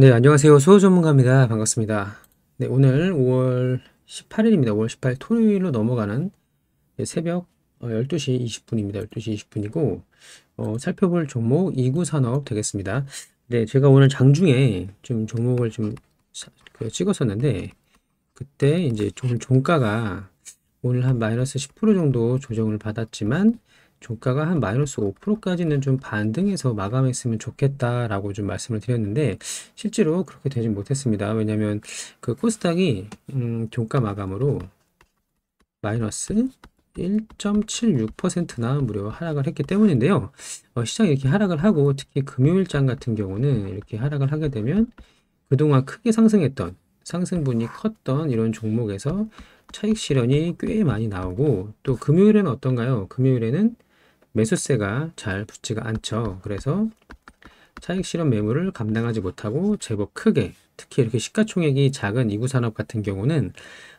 네, 안녕하세요. 수호 전문가입니다. 반갑습니다. 네, 오늘 5월 18일입니다. 5월 18일 토요일로 넘어가는 네, 새벽 12시 어, 20분입니다. 12시 20분이고 어, 살펴볼 종목 2구 산업 되겠습니다. 네, 제가 오늘 장중에 좀 종목을 좀 그 찍었었는데 그때 이제 종, 종가가 오늘 한 마이너스 10% 정도 조정을 받았지만 종가가 한 마이너스 5%까지는 좀 반등해서 마감했으면 좋겠다라고 좀 말씀을 드렸는데 실제로 그렇게 되지 못했습니다. 왜냐하면 그 코스닥이 음, 종가 마감으로 마이너스 1.76%나 무려 하락을 했기 때문인데요. 어, 시장이 이렇게 하락을 하고 특히 금요일장 같은 경우는 이렇게 하락을 하게 되면 그동안 크게 상승했던 상승분이 컸던 이런 종목에서 차익 실현이 꽤 많이 나오고 또 금요일에는 어떤가요? 금요일에는 매수세가 잘 붙지가 않죠. 그래서 차익 실험 매물을 감당하지 못하고 제법 크게 특히 이렇게 시가총액이 작은 이구 산업 같은 경우는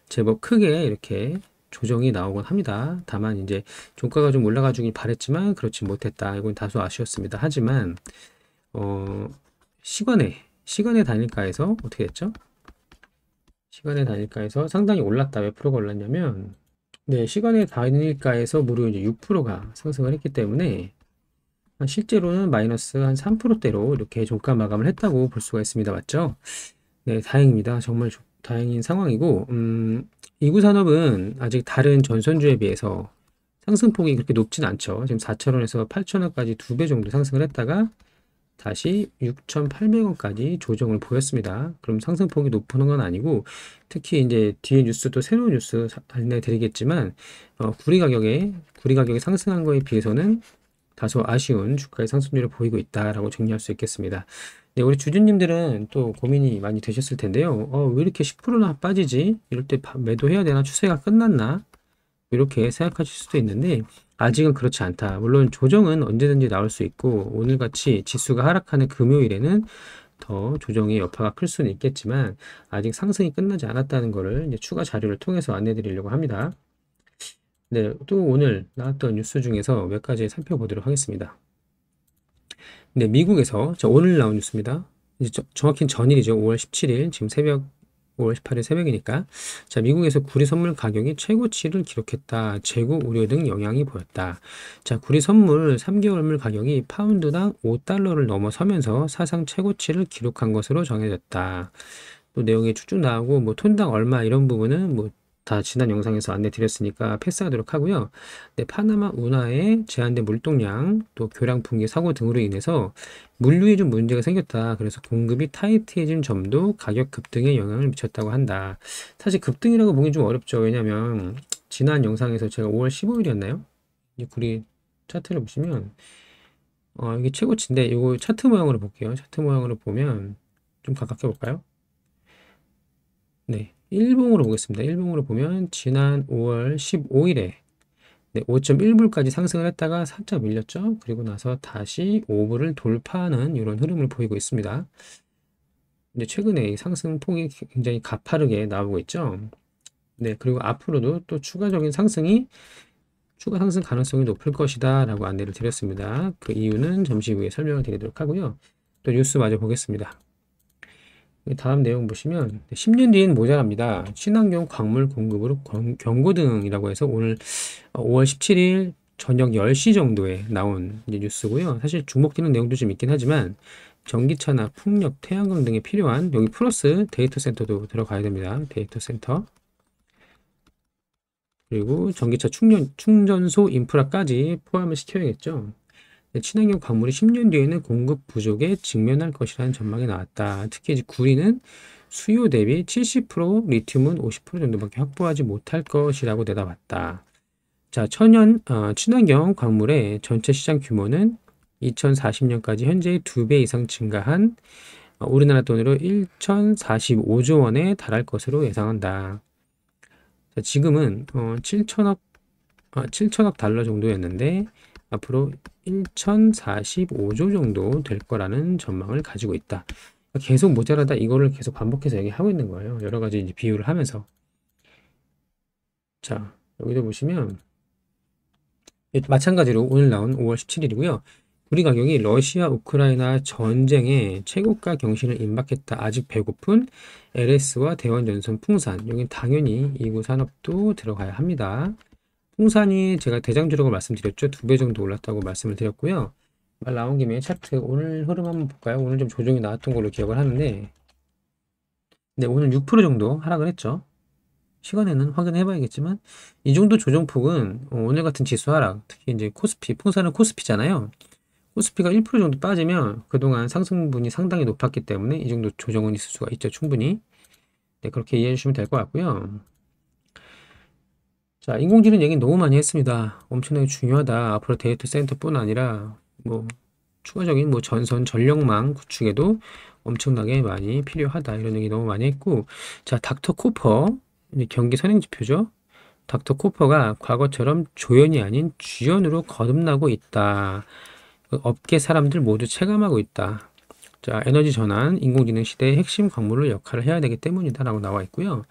제법 크게 이렇게 조정이 나오곤 합니다. 다만 이제 종가가 좀 올라가 주길 바랬지만 그렇지 못했다. 이건 다소 아쉬웠습니다. 하지만 어 시간에 시간에 단일가에서 어떻게 했죠 시간에 단일가에서 상당히 올랐다. 왜 프로가 올랐냐면 네, 시간의 단일가에서 무려 이제 6%가 상승을 했기 때문에 아, 실제로는 마이너스 한 3%대로 이렇게 종가 마감을 했다고 볼 수가 있습니다. 맞죠? 네, 다행입니다. 정말 조, 다행인 상황이고 음, 이구 산업은 아직 다른 전선주에 비해서 상승폭이 그렇게 높진 않죠. 지금 4천원에서 8천원까지 두 배 정도 상승을 했다가 다시 6,800원까지 조정을 보였습니다. 그럼 상승폭이 높은 건 아니고 특히 이제 뒤에 뉴스도 새로운 뉴스 안내 드리겠지만 어, 구리 가격에 구리 가격이 상승한 거에 비해서는 다소 아쉬운 주가의 상승률을 보이고 있다라고 정리할 수 있겠습니다. 네, 우리 주주님들은 또 고민이 많이 되셨을 텐데요. 어, 왜 이렇게 10%나 빠지지? 이럴 때 매도해야 되나? 추세가 끝났나? 이렇게 생각하실 수도 있는데 아직은 그렇지 않다. 물론 조정은 언제든지 나올 수 있고 오늘같이 지수가 하락하는 금요일에는 더 조정의 여파가 클 수는 있겠지만 아직 상승이 끝나지 않았다는 것을 추가 자료를 통해서 안내 드리려고 합니다. 네, 또 오늘 나왔던 뉴스 중에서 몇 가지 살펴보도록 하겠습니다. 네, 미국에서 오늘 나온 뉴스입니다. 정확히 는 전일이죠. 5월 17일 지금 새벽 5월 18일 새벽이니까 자 미국에서 구리 선물 가격이 최고치를 기록했다. 재고 우려 등 영향이 보였다. 자 구리 선물 3개월물 가격이 파운드당 5달러를 넘어서면서 사상 최고치를 기록한 것으로 정해졌다. 또 내용이 쭉쭉 나오고 뭐 톤당 얼마 이런 부분은 뭐다 지난 영상에서 안내 드렸으니까 패스하도록 하고요. 네, 파나마 운하의 제한된 물동량, 또 교량 붕괴 사고 등으로 인해서 물류에 좀 문제가 생겼다. 그래서 공급이 타이트해진 점도 가격 급등에 영향을 미쳤다고 한다. 사실 급등이라고 보기 좀 어렵죠. 왜냐면 하 지난 영상에서 제가 5월 15일이었나요? 우리 차트를 보시면 어, 이게 최고치인데 이거 차트 모양으로 볼게요. 차트 모양으로 보면 좀 가깝게 볼까요? 네, 일봉으로 보겠습니다. 일봉으로 보면 지난 5월 15일에 네, 5.1불까지 상승을 했다가 살짝 밀렸죠. 그리고 나서 다시 5불을 돌파하는 이런 흐름을 보이고 있습니다. 이제 최근에 상승폭이 굉장히 가파르게 나오고 있죠. 네, 그리고 앞으로도 또 추가적인 상승이 추가 상승 가능성이 높을 것이다 라고 안내를 드렸습니다. 그 이유는 잠시 후에 설명을 드리도록 하고요. 또 뉴스 마저 보겠습니다. 다음 내용 보시면 10년 뒤엔 모자랍니다. 친환경 광물 공급으로 경고등이라고 해서 오늘 5월 어, 17일 저녁 10시 정도에 나온 뉴스고요. 사실 주목되는 내용도 좀 있긴 하지만 전기차나 풍력, 태양광 등에 필요한 여기 플러스 데이터 센터도 들어가야 됩니다. 데이터 센터 그리고 전기차 충전, 충전소 인프라까지 포함을 시켜야겠죠. 친환경 광물이 10년 뒤에는 공급 부족에 직면할 것이라는 전망이 나왔다. 특히 이제 구리는 수요 대비 70%, 리튬은 50% 정도밖에 확보하지 못할 것이라고 내다봤다 자, 천연 어, 친환경 광물의 전체 시장 규모는 2040년까지 현재 의두 배 이상 증가한 어, 우리나라 돈으로 1,045조 원에 달할 것으로 예상한다. 자, 지금은 어, 7천억 아, 어, 7천억 달러 정도였는데 앞으로 1045조 정도 될 거라는 전망을 가지고 있다. 그러니까 계속 모자라다 이거를 계속 반복해서 얘기하고 있는 거예요. 여러 가지 이제 비유를 하면서. 자, 여기도 보시면 마찬가지로 오늘 나온 5월 17일이고요. 우리 가격이 러시아 우크라이나 전쟁에 최고가 경신을 임박했다. 아직 배고픈 LS와 대원 전선 풍산. 여기 당연히 이구 산업도 들어가야 합니다. 풍산이 제가 대장주라고 말씀드렸죠. 두 배 정도 올랐다고 말씀을 드렸고요. 말 나온 김에 차트 오늘 흐름 한번 볼까요? 오늘 좀 조정이 나왔던 걸로 기억을 하는데 네, 오늘 6% 정도 하락을 했죠. 시간에는 확인해 봐야겠지만 이 정도 조정폭은 오늘 같은 지수 하락, 특히 이제 코스피, 풍산은 코스피잖아요. 코스피가 1% 정도 빠지면 그동안 상승분이 상당히 높았기 때문에 이 정도 조정은 있을 수가 있죠. 충분히. 네, 그렇게 이해해 주시면 될 것 같고요. 자, 인공지능 얘기는 너무 많이 했습니다. 엄청나게 중요하다. 앞으로 데이터 센터뿐 아니라 뭐 추가적인 뭐 전선 전력망 구축에도 엄청나게 많이 필요하다. 이런 얘기 너무 많이 했고 자, 닥터 코퍼 경기 선행 지표죠. 닥터 코퍼가 과거처럼 조연이 아닌 주연으로 거듭나고 있다. 그 업계 사람들 모두 체감하고 있다. 자, 에너지 전환, 인공지능 시대의 핵심 광물로 역할을 해야 되기 때문이다라고 나와 있고요.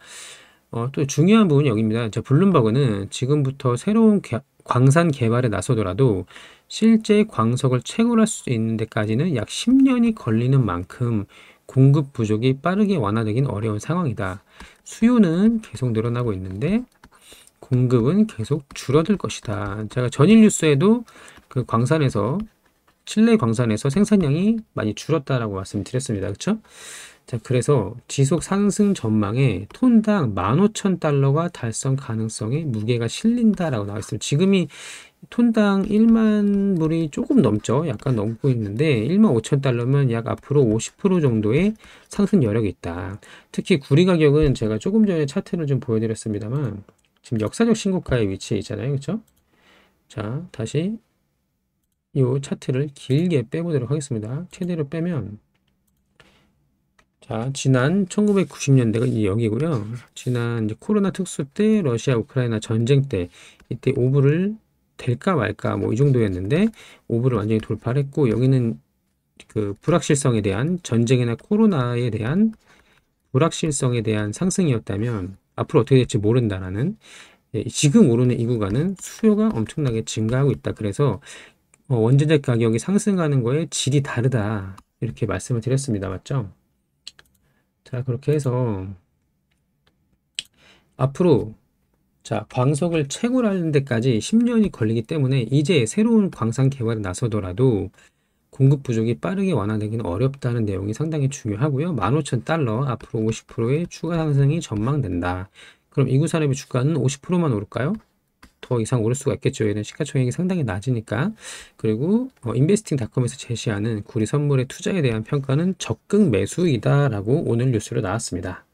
어, 또 중요한 부분이 여기입니다. 저 블룸버그는 지금부터 새로운 개, 광산 개발에 나서더라도 실제 광석을 채굴할 수 있는 데까지는 약 10년이 걸리는 만큼 공급 부족이 빠르게 완화되긴 어려운 상황이다. 수요는 계속 늘어나고 있는데 공급은 계속 줄어들 것이다. 제가 전일 뉴스에도 그 광산에서 실내 광산에서 생산량이 많이 줄었다라고 말씀드렸습니다. 그렇죠? 자, 그래서 지속 상승 전망에 톤당 15,000달러가 달성 가능성에 무게가 실린다라고 나와 있습니다. 지금이 톤당 1만 불이 조금 넘죠. 약간 넘고 있는데 1만 5천 달러면 약 앞으로 50% 정도의 상승 여력이 있다. 특히 구리 가격은 제가 조금 전에 차트를 좀 보여드렸습니다만 지금 역사적 신고가에 위치해 있잖아요. 그렇죠? 자, 다시 이 차트를 길게 빼보도록 하겠습니다. 최대로 빼면 자, 지난 1990년대가 이 여기고요. 지난 이제 코로나 특수 때 러시아 우크라이나 전쟁 때 이때 오브를 될까 말까 뭐 이 정도였는데 오브를 완전히 돌파를 했고 여기는 그 불확실성에 대한 전쟁이나 코로나에 대한 불확실성에 대한 상승이었다면 앞으로 어떻게 될지 모른다라는 예, 지금 오르는 이 구간은 수요가 엄청나게 증가하고 있다. 그래서 어, 원전재 가격이 상승하는 거에 질이 다르다. 이렇게 말씀을 드렸습니다. 맞죠? 자 그렇게 해서 앞으로 자 광석을 채굴 하는 데까지 10년이 걸리기 때문에 이제 새로운 광산 개발에 나서더라도 공급 부족이 빠르게 완화되기는 어렵다는 내용이 상당히 중요하고요. 15,000달러 앞으로 50%의 추가 상승이 전망된다. 그럼 이구 산업의 주가는 50%만 오를까요? 더 이상 오를 수가 있겠죠. 얘는 시가총액이 상당히 낮으니까. 그리고 어, 인베스팅닷컴에서 제시하는 구리 선물의 투자에 대한 평가는 적극 매수이다라고 오늘 뉴스로 나왔습니다.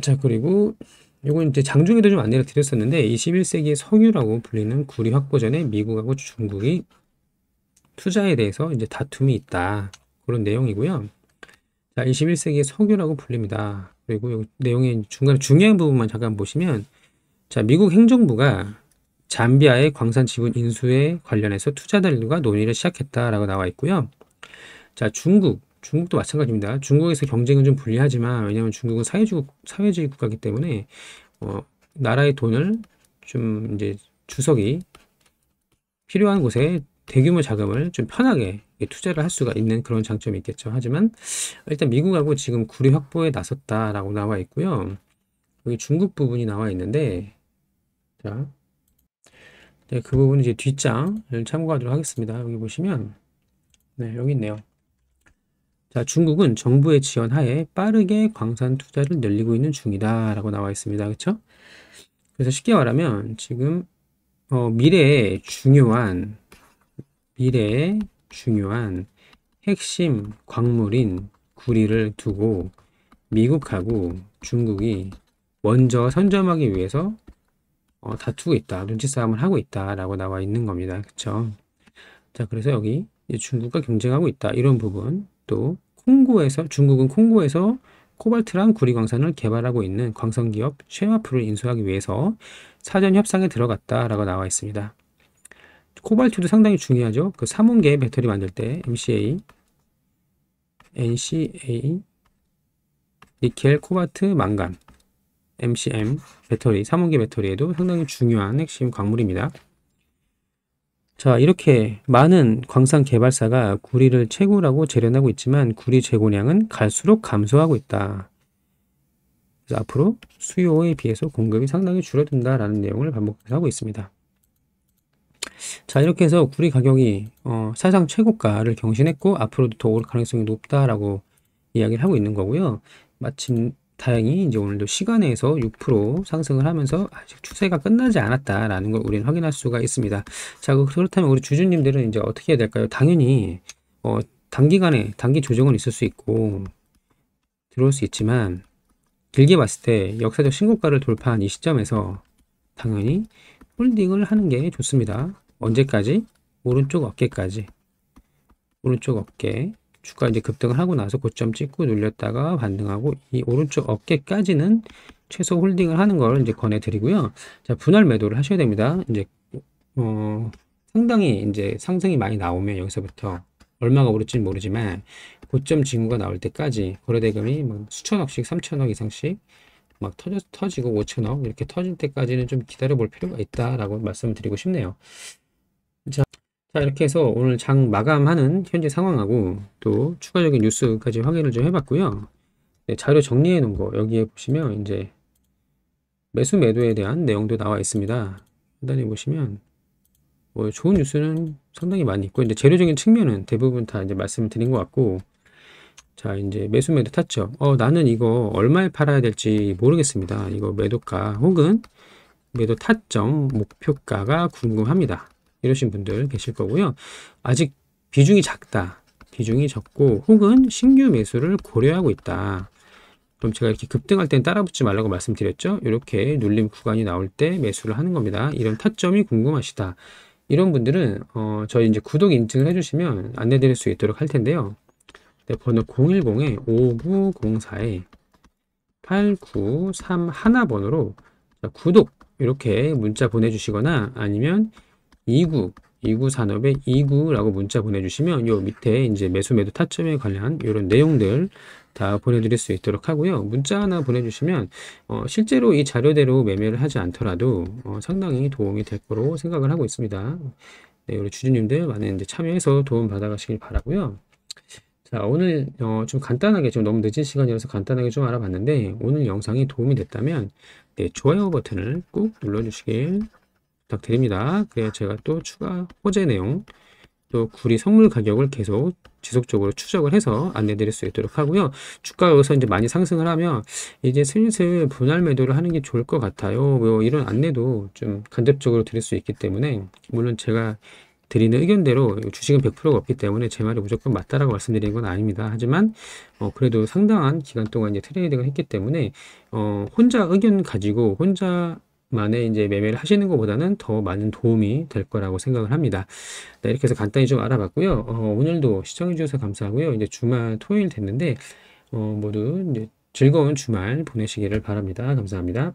자 그리고 이건 이제 장중에도 좀 안내를 드렸었는데 21세기의 석유라고 불리는 구리 확보 전에 미국하고 중국이 투자에 대해서 이제 다툼이 있다 그런 내용이고요. 자 21세기의 석유라고 불립니다. 그리고 내용의 중간에 중요한 부분만 잠깐 보시면 자, 미국 행정부가 잠비아의 광산 지분 인수에 관련해서 투자 단류가 논의를 시작했다라고 나와 있고요. 자, 중국 중국도 마찬가지입니다. 중국에서 경쟁은 좀 불리하지만 왜냐하면 중국은 사회주의, 사회주의 국가이기 때문에 어, 나라의 돈을 좀 이제 주석이 필요한 곳에 대규모 자금을 좀 편하게 투자를 할 수가 있는 그런 장점이 있겠죠. 하지만 일단 미국하고 지금 구리 확보에 나섰다라고 나와 있고요. 여기 중국 부분이 나와 있는데 자, 네, 그 부분은 이제 뒷장을 참고하도록 하겠습니다. 여기 보시면, 네, 여기 있네요. 자, 중국은 정부의 지원하에 빠르게 광산 투자를 늘리고 있는 중이다. 라고 나와 있습니다. 그쵸? 그래서 쉽게 말하면 지금, 어, 미래에 중요한, 미래에 중요한 핵심 광물인 구리를 두고 미국하고 중국이 먼저 선점하기 위해서 어, 다투고 있다, 눈치 싸움을 하고 있다라고 나와 있는 겁니다. 그렇죠? 자, 그래서 여기 중국과 경쟁하고 있다 이런 부분 또 콩고에서 중국은 콩고에서 코발트랑 구리광산을 개발하고 있는 광선기업 쉐마프를 인수하기 위해서 사전 협상에 들어갔다라고 나와 있습니다. 코발트도 상당히 중요하죠. 그 삼원계 배터리 만들 때 MCA, NCA, 니켈, 코발트, 망간 MCM 배터리, 3원기 배터리에도 상당히 중요한 핵심 광물입니다. 자, 이렇게 많은 광산 개발사가 구리를 최고라고 재련하고 있지만 구리 재고량은 갈수록 감소하고 있다. 그래서 앞으로 수요에 비해서 공급이 상당히 줄어든다라는 내용을 반복해서 하고 있습니다. 자, 이렇게 해서 구리 가격이 어, 사상 최고가를 경신했고 앞으로도 더 오를 가능성이 높다라고 이야기를 하고 있는 거고요. 마침 다행히 이제 오늘도 시간에서 6% 상승을 하면서 아직 추세가 끝나지 않았다라는 걸 우리는 확인할 수가 있습니다. 자, 그 그렇다면 우리 주주님들은 이제 어떻게 해야 될까요? 당연히 어, 단기간에 단기 조정은 있을 수 있고 들어올 수 있지만 길게 봤을 때 역사적 신고가를 돌파한 이 시점에서 당연히 홀딩을 하는 게 좋습니다. 언제까지? 오른쪽 어깨까지. 오른쪽 어깨 주가 이제 급등을 하고 나서 고점 찍고 눌렸다가 반등하고 이 오른쪽 어깨까지는 최소 홀딩을 하는 걸 이제 권해드리고요. 자, 분할 매도를 하셔야 됩니다. 이제, 어, 상당히 이제 상승이 많이 나오면 여기서부터 얼마가 오를지 모르지만 고점 징후가 나올 때까지 거래대금이 뭐 수천억씩, 삼천억 이상씩 막 터져, 터지고 5천억 이렇게 터질 때까지는 좀 기다려 볼 필요가 있다라고 말씀드리고 을 싶네요. 자, 자 이렇게 해서 오늘 장 마감하는 현재 상황하고 또 추가적인 뉴스까지 확인을 좀 해봤고요 네, 자료 정리해 놓은 거 여기에 보시면 이제 매수 매도에 대한 내용도 나와 있습니다 간단히 보시면 뭐 좋은 뉴스는 상당히 많이 있고 이제 재료적인 측면은 대부분 다 이제 말씀을 드린 것 같고 자 이제 매수 매도 탔죠 어 나는 이거 얼마에 팔아야 될지 모르겠습니다 이거 매도가 혹은 매도 타점 목표가가 궁금합니다 이러신 분들 계실 거고요. 아직 비중이 작다. 비중이 적고 혹은 신규 매수를 고려하고 있다. 그럼 제가 이렇게 급등할 땐 따라붙지 말라고 말씀드렸죠. 이렇게 눌림 구간이 나올 때 매수를 하는 겁니다. 이런 타점이 궁금하시다. 이런 분들은 어, 저희 이제 구독 인증을 해주시면 안내드릴 수 있도록 할 텐데요. 네, 번호 0 1 0 5904에 8931 번호로 구독 이렇게 문자 보내주시거나 아니면 2구, 2구 산업의 2구라고 문자 보내주시면 요 밑에 이제 매수 매도 타점에 관련 이런 내용들 다 보내드릴 수 있도록 하고요. 문자 하나 보내주시면 어, 실제로 이 자료대로 매매를 하지 않더라도 어, 상당히 도움이 될 거로 생각을 하고 있습니다. 네, 우리 주주님들 많은 이제 참여해서 도움 받아가시길 바라고요. 자, 오늘 어, 좀 간단하게 좀 너무 늦은 시간이라서 간단하게 좀 알아봤는데 오늘 영상이 도움이 됐다면 네, 좋아요 버튼을 꾹 눌러주시길 부탁드립니다. 그래야 제가 또 추가 호재 내용 또 구리 선물 가격을 계속 지속적으로 추적을 해서 안내드릴 수 있도록 하고요. 주가 여기서 이제 많이 상승을 하면 이제 슬슬 분할 매도를 하는 게 좋을 것 같아요. 뭐 이런 안내도 좀 간접적으로 드릴 수 있기 때문에 물론 제가 드리는 의견대로 주식은 100%가 없기 때문에 제 말이 무조건 맞다라고 말씀드리는 건 아닙니다. 하지만 어 그래도 상당한 기간 동안 이제 트레이딩을 했기 때문에 어 혼자 의견 가지고 혼자 만에 이제 매매를 하시는 것보다는 더 많은 도움이 될 거라고 생각을 합니다. 네, 이렇게 해서 간단히 좀 알아봤고요. 어, 오늘도 시청해주셔서 감사하고요. 이제 주말 토요일 됐는데 어, 모두 즐거운 주말 보내시기를 바랍니다. 감사합니다.